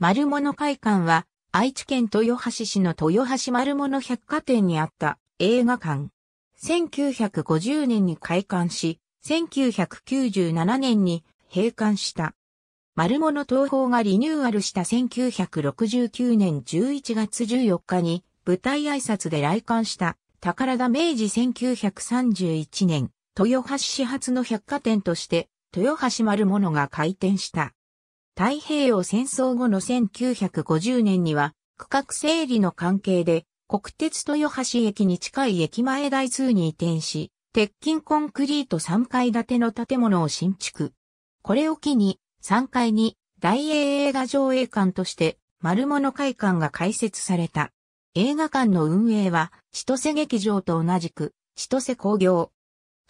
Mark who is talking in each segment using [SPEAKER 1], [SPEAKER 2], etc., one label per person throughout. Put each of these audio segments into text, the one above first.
[SPEAKER 1] 丸物会館は、愛知県豊橋市の豊橋丸物百貨店にあった映画館。1950年に開館し、1997年に閉館した。丸物東宝がリニューアルした1969年11月14日に舞台挨拶で来館した宝田明治1931年豊橋市発の百貨店として豊橋丸物が開店した。太平洋戦争後の1950年には、区画整理の関係で、国鉄豊橋駅に近い駅前台通に移転し、鉄筋コンクリート3階建ての建物を新築。これを機に、3階に大英映画上映館として、丸物会館が開設された。映画館の運営は、千歳劇場と同じく、千歳工業、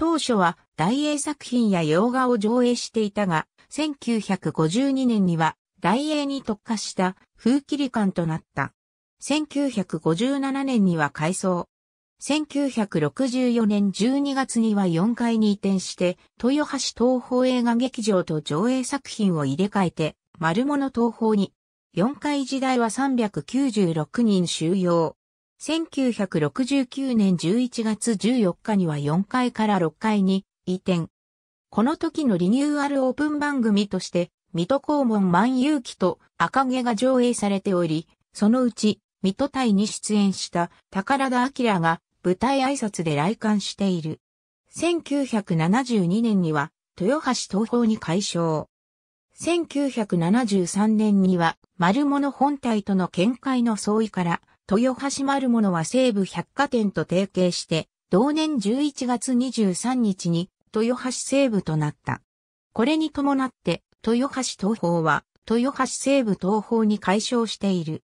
[SPEAKER 1] 当初は大英作品や洋画を上映していたが、1952年には大英に特化した風切り館となった。1957年には改装。1964年12月には4階に移転して、豊橋東宝映画劇場と上映作品を入れ替えて、丸物東宝に。4階時代は396人収容。1969年11月14日には4階から6階に移転。この時のリニューアルオープン番組として、水戸黄門万有記と赤毛が上映されており、そのうち、水戸隊に出演した宝田明が舞台挨拶で来館している。1972年には、豊橋東宝に改称。1973年には、丸物本体との見解の相違から、豊橋丸物は西武百貨店と提携して、同年11月23日に豊橋西部となった。これに伴って、豊橋東方は、豊橋西部東方に解消している。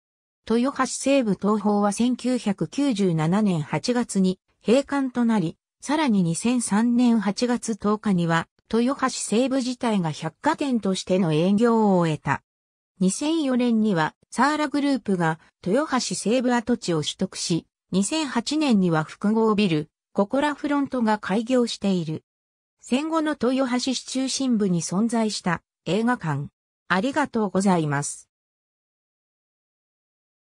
[SPEAKER 1] 豊橋西部東方は1997年8月に閉館となり、さらに2003年8月10日には、豊橋西部自体が百貨店としての営業を終えた。2004年には、サーラグループが豊橋西部跡地を取得し、2008年には複合ビル、ココラフロントが開業している。戦後の豊橋市中心部に存在した映画館。ありがとうございます。